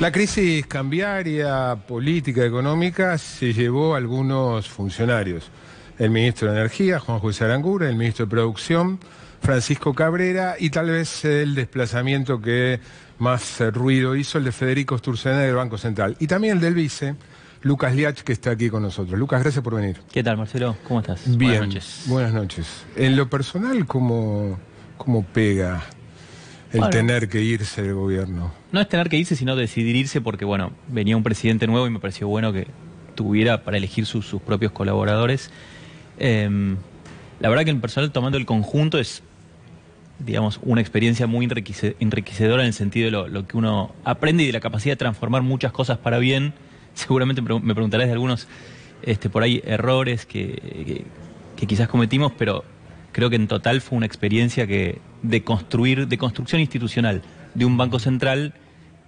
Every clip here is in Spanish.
La crisis cambiaria, política, económica, se llevó a algunos funcionarios. El ministro de Energía, Juan José Arangura, el ministro de Producción, Francisco Cabrera, y tal vez el desplazamiento que más ruido hizo, el de Federico Sturzenegger del Banco Central. Y también el del vice, Lucas Liach, que está aquí con nosotros. Lucas, gracias por venir. ¿Qué tal, Marcelo? ¿Cómo estás? Buenas noches. Buenas noches. En lo personal, cómo pega el tener que irse del gobierno. No es tener que irse, sino decidir irse porque, bueno, venía un presidente nuevo y me pareció bueno que tuviera para elegir sus, propios colaboradores. Em, la verdad que en personal tomando el conjunto es, digamos, una experiencia muy enriquecedora en el sentido de lo, que uno aprende y de la capacidad de transformar muchas cosas para bien. Seguramente me preguntarás de algunos, este, por ahí, errores que quizás cometimos, pero creo que en total fue una experiencia que de construir, de construcción institucional de un banco central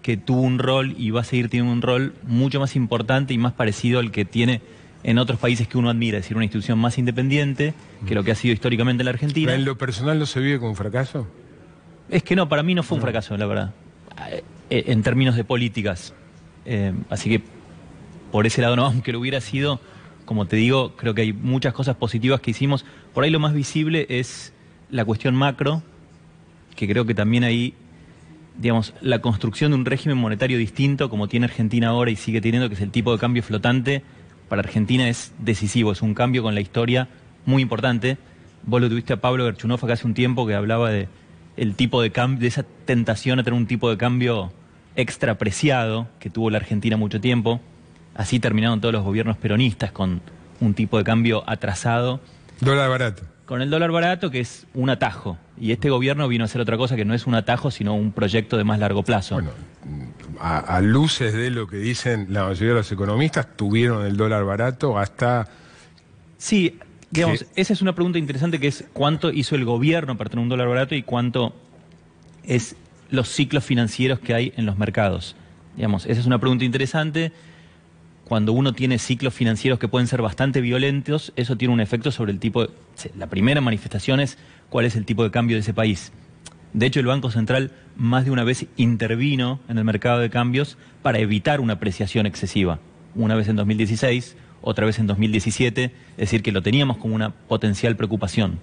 que tuvo un rol y va a seguir teniendo un rol mucho más importante y más parecido al que tiene en otros países que uno admira, es decir, una institución más independiente que lo que ha sido históricamente la Argentina. en lo personal no se vive con un fracaso? Es que no, para mí no fue un fracaso, la verdad, eh, eh, en términos de políticas. Eh, así que por ese lado no, aunque lo hubiera sido, como te digo, creo que hay muchas cosas positivas que hicimos. Por ahí lo más visible es la cuestión macro, que creo que también ahí, digamos, la construcción de un régimen monetario distinto como tiene Argentina ahora y sigue teniendo, que es el tipo de cambio flotante, para Argentina es decisivo, es un cambio con la historia muy importante. Vos lo tuviste a Pablo Gerchunoff hace un tiempo que hablaba de el tipo de cambio, de esa tentación a tener un tipo de cambio extrapreciado que tuvo la Argentina mucho tiempo. Así terminaron todos los gobiernos peronistas con un tipo de cambio atrasado. Dólar barato con el dólar barato, que es un atajo. Y este gobierno vino a hacer otra cosa que no es un atajo, sino un proyecto de más largo plazo. Bueno, a, luces de lo que dicen la mayoría de los economistas, tuvieron el dólar barato hasta... Sí, digamos, esa es una pregunta interesante que es cuánto hizo el gobierno para tener un dólar barato y cuánto es los ciclos financieros que hay en los mercados. Digamos, esa es una pregunta interesante cuando uno tiene ciclos financieros que pueden ser bastante violentos, eso tiene un efecto sobre el tipo de... La primera manifestación es cuál es el tipo de cambio de ese país. De hecho, el Banco Central más de una vez intervino en el mercado de cambios para evitar una apreciación excesiva. Una vez en 2016, otra vez en 2017, es decir, que lo teníamos como una potencial preocupación.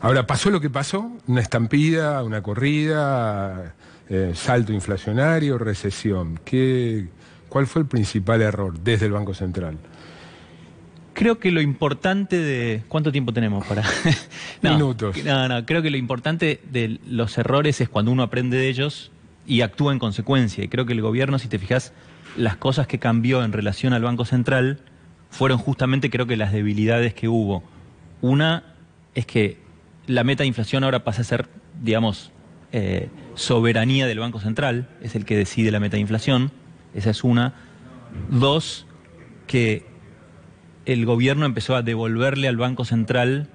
Ahora, pasó lo que pasó, una estampida, una corrida, eh, salto inflacionario, recesión. ¿Qué, ¿Cuál fue el principal error desde el Banco Central? Creo que lo importante de... ¿Cuánto tiempo tenemos para...? Minutos. No, no, creo que lo importante de los errores es cuando uno aprende de ellos y actúa en consecuencia. Y creo que el gobierno, si te fijas, las cosas que cambió en relación al Banco Central fueron justamente creo que las debilidades que hubo. Una es que la meta de inflación ahora pasa a ser, digamos, eh, soberanía del Banco Central, es el que decide la meta de inflación. Esa es una. Dos, que el gobierno empezó a devolverle al Banco Central,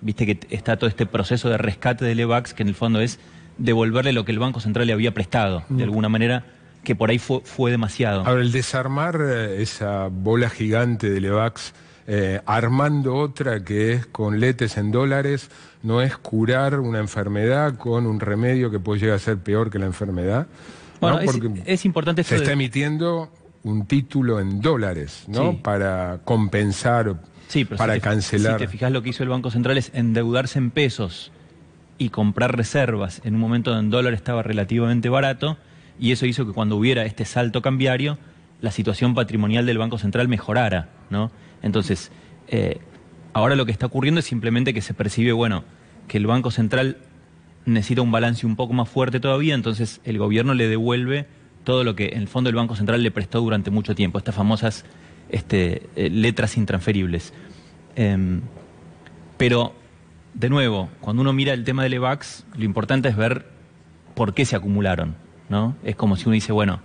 viste que está todo este proceso de rescate del EVAX, que en el fondo es devolverle lo que el Banco Central le había prestado, de mm. alguna manera, que por ahí fue, fue demasiado. Ahora, el desarmar eh, esa bola gigante del EVAX, eh, armando otra que es con letes en dólares, no es curar una enfermedad con un remedio que puede llegar a ser peor que la enfermedad. Bueno, es, importante que Se está emitiendo un título en dólares, ¿no? Para compensar, para cancelar. si te fijas lo que hizo el Banco Central es endeudarse en pesos y comprar reservas en un momento donde el dólar estaba relativamente barato y eso hizo que cuando hubiera este salto cambiario la situación patrimonial del Banco Central mejorara, ¿no? Entonces, eh, ahora lo que está ocurriendo es simplemente que se percibe, bueno, que el Banco Central necesita un balance un poco más fuerte todavía, entonces el gobierno le devuelve todo lo que en el fondo el Banco Central le prestó durante mucho tiempo, estas famosas este, eh, letras intransferibles. Em, pero, de nuevo, cuando uno mira el tema del EVAX, lo importante es ver por qué se acumularon, ¿no? Es como si uno dice, bueno,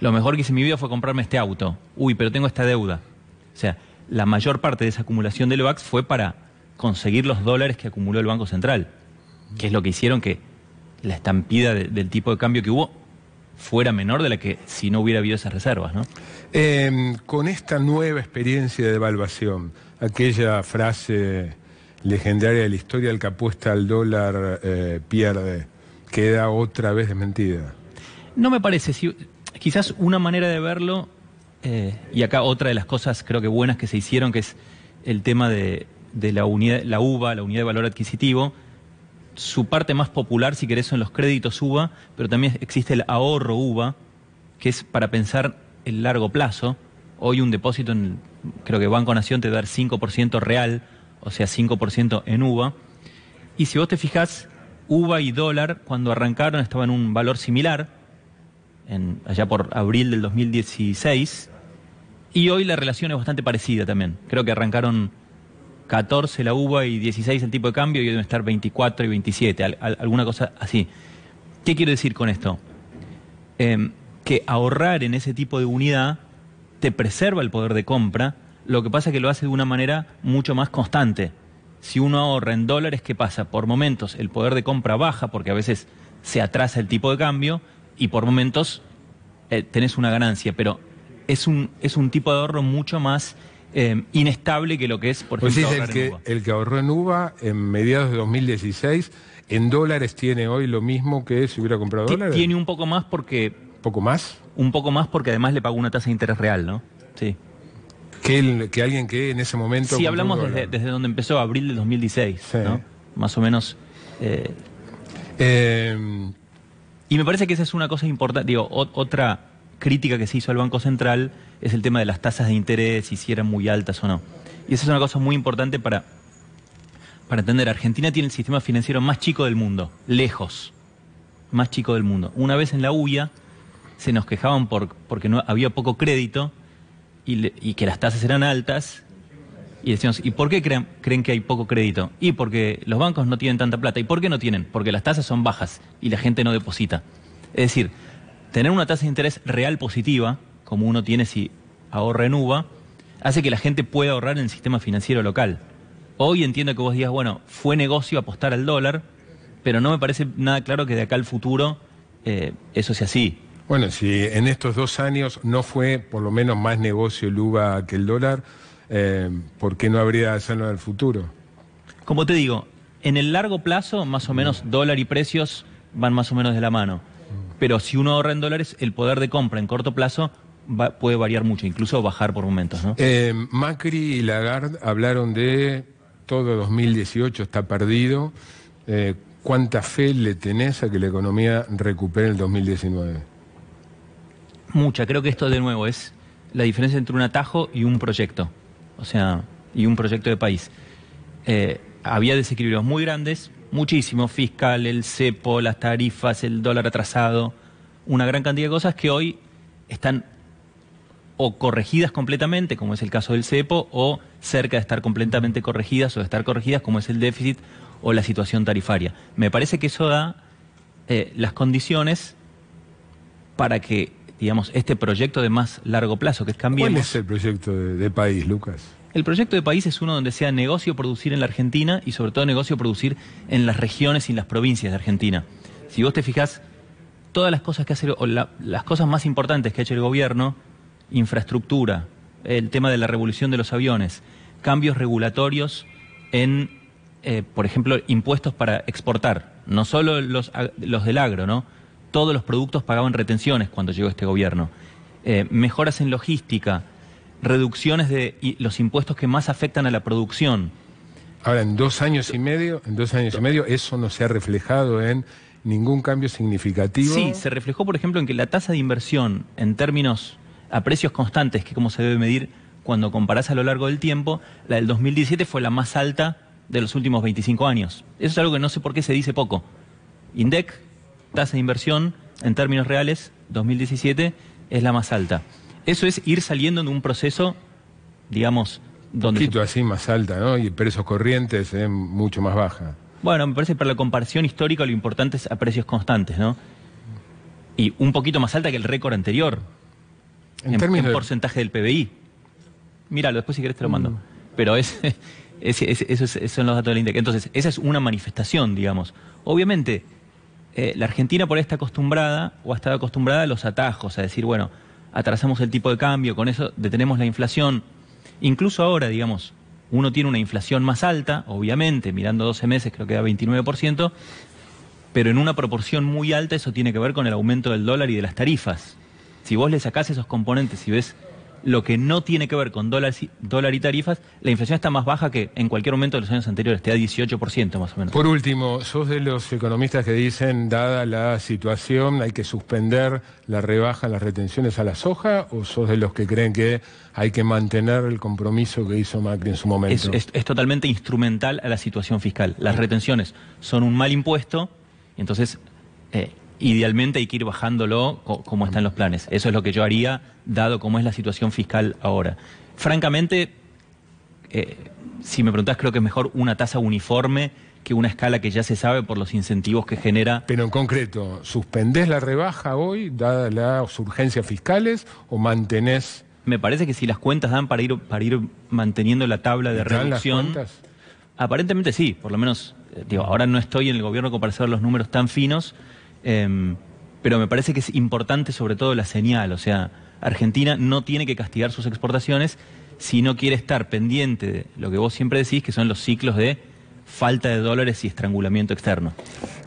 lo mejor que hice en mi vida fue comprarme este auto, uy, pero tengo esta deuda. O sea, la mayor parte de esa acumulación del EVAX fue para conseguir los dólares que acumuló el Banco Central que es lo que hicieron que la estampida del tipo de cambio que hubo fuera menor de la que si no hubiera habido esas reservas, ¿no? Em, con esta nueva experiencia de devaluación, aquella frase legendaria de la historia, el que apuesta al dólar eh, pierde, queda otra vez desmentida. No me parece, si, quizás una manera de verlo, eh, y acá otra de las cosas creo que buenas que se hicieron, que es el tema de, de la, unidad, la UVA, la unidad de valor adquisitivo, su parte más popular, si querés, son los créditos UBA, pero también existe el ahorro UBA, que es para pensar el largo plazo. Hoy un depósito en, creo que Banco Nación te da dar 5% real, o sea, 5% en UBA. Y si vos te fijás, UBA y dólar, cuando arrancaron, estaban en un valor similar, allá por abril del 2016. Y hoy la relación es bastante parecida también. Creo que arrancaron 14 la uva y 16 el tipo de cambio y deben estar 24 y 27, alguna cosa así. ¿Qué quiero decir con esto? Em, que ahorrar en ese tipo de unidad te preserva el poder de compra, lo que pasa es que lo hace de una manera mucho más constante. Si uno ahorra en dólares, ¿qué pasa? Por momentos el poder de compra baja porque a veces se atrasa el tipo de cambio y por momentos eh, tenés una ganancia, pero es un, es un tipo de ahorro mucho más eh, inestable que lo que es, por ejemplo, es el, que, el que ahorró en uva en mediados de 2016, en dólares tiene hoy lo mismo que si hubiera comprado dólares. Tiene un poco más porque... ¿Poco más? Un poco más porque además le pagó una tasa de interés real, ¿no? Sí. Que, que alguien que en ese momento... Sí, hablamos desde, donde empezó, abril de 2016, Más o menos... Eh, em. Y me parece que esa es una cosa importante, digo, otra crítica que se hizo al Banco Central es el tema de las tasas de interés si eran muy altas o no. Y esa es una cosa muy importante para, para entender. Argentina tiene el sistema financiero más chico del mundo, lejos, más chico del mundo. Una vez en la UIA se nos quejaban por, porque no, había poco crédito y, que las tasas eran altas y decíamos, ¿y por qué creen, creen, que hay poco crédito? Y porque los bancos no tienen tanta plata. ¿Y por qué no tienen? Porque las tasas son bajas y la gente no deposita. Es decir, tener una tasa de interés real positiva, como uno tiene si ahorra en UVA, hace que la gente pueda ahorrar en el sistema financiero local. Hoy entiendo que vos digas, bueno, fue negocio apostar al dólar, pero no me parece nada claro que de acá al futuro eh, eso sea así. Bueno, si en estos dos años no fue por lo menos más negocio el UVA que el dólar, eh, ¿por qué no habría de hacerlo en futuro? Como te digo, en el largo plazo, más o menos dólar y precios van más o menos de la mano pero si uno ahorra en dólares, el poder de compra en corto plazo puede variar mucho, incluso bajar por momentos. Eh, Macri y Lagarde hablaron de todo 2018 está perdido. Eh, ¿Cuánta fe le tenés a que la economía recupere el 2019? Mucha, creo que esto de nuevo es la diferencia entre un atajo y un proyecto, o sea, y un proyecto de país. Eh, había desequilibrios muy grandes, muchísimo fiscal, el cepo, las tarifas, el dólar atrasado, una gran cantidad de cosas que hoy están o corregidas completamente, como es el caso del cepo, o cerca de estar completamente corregidas o de estar corregidas, como es el déficit o la situación tarifaria. Me parece que eso da eh, las condiciones para que, digamos, este proyecto de más largo plazo que es Cambiemos... ¿Cuál es el proyecto de país, Lucas? El proyecto de país es uno donde sea negocio producir en la Argentina y sobre todo negocio producir en las regiones y en las provincias de Argentina. Si vos te fijás, todas las cosas que las cosas más importantes que ha hecho el gobierno, infraestructura, el tema de la revolución de los aviones, cambios regulatorios en, eh, por ejemplo, impuestos para exportar, no solo los, del agro, ¿no? Todos los productos pagaban retenciones cuando llegó este gobierno. Eh, mejoras en logística, reducciones de los impuestos que más afectan a la producción. Ahora, en dos años y medio, en dos años y medio, eso no se ha reflejado en ningún cambio significativo. Sí, se reflejó, por ejemplo, en que la tasa de inversión en términos a precios constantes, que como se debe medir cuando comparás a lo largo del tiempo, la del 2017 fue la más alta de los últimos 25 años. Eso es algo que no sé por qué se dice poco. INDEC, tasa de inversión en términos reales, 2017, es la más alta. Eso es ir saliendo en un proceso, digamos, donde... Un poquito así más alta, ¿no? Y precios corrientes es eh, mucho más baja. Bueno, me parece que para la comparación histórica lo importante es a precios constantes, ¿no? Y un poquito más alta que el récord anterior. En, términos porcentaje del PBI. Míralo, después si querés te lo mando. Mm. Pero es, esos son los datos del INDEC. Entonces, esa es una manifestación, digamos. Obviamente, eh, la Argentina por ahí está acostumbrada, o ha estado acostumbrada a los atajos, a decir, bueno, atrasamos el tipo de cambio, con eso detenemos la inflación. Incluso ahora, digamos, uno tiene una inflación más alta, obviamente, mirando 12 meses creo que da 29%, pero en una proporción muy alta eso tiene que ver con el aumento del dólar y de las tarifas. Si vos le sacás esos componentes y ves lo que no tiene que ver con dólar, y tarifas, la inflación está más baja que en cualquier momento de los años anteriores, está a 18% más o menos. Por último, sos de los economistas que dicen, dada la situación, hay que suspender la rebaja, en las retenciones a la soja, o sos de los que creen que hay que mantener el compromiso que hizo Macri en su momento? Es, totalmente instrumental a la situación fiscal. Las retenciones son un mal impuesto, entonces... Eh, idealmente hay que ir bajándolo como están los planes. Eso es lo que yo haría, dado cómo es la situación fiscal ahora. Francamente, eh, si me preguntás, creo que es mejor una tasa uniforme que una escala que ya se sabe por los incentivos que genera. Pero en concreto, ¿suspendés la rebaja hoy, dadas las urgencias fiscales, o mantenés...? Me parece que si las cuentas dan para ir, para ir manteniendo la tabla de reducción... Las aparentemente sí, por lo menos, eh, digo, ahora no estoy en el gobierno como para hacer los números tan finos, Em, pero me parece que es importante sobre todo la señal, o sea, Argentina no tiene que castigar sus exportaciones si no quiere estar pendiente de lo que vos siempre decís, que son los ciclos de falta de dólares y estrangulamiento externo.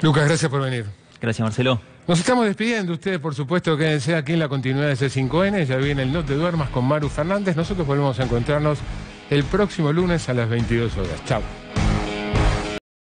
Lucas, gracias por venir. Gracias, Marcelo. Nos estamos despidiendo. Ustedes, por supuesto, quédense aquí en la continuidad de C5N. Ya viene el No Te Duermas con Maru Fernández. Nosotros volvemos a encontrarnos el próximo lunes a las 22 horas. Chao.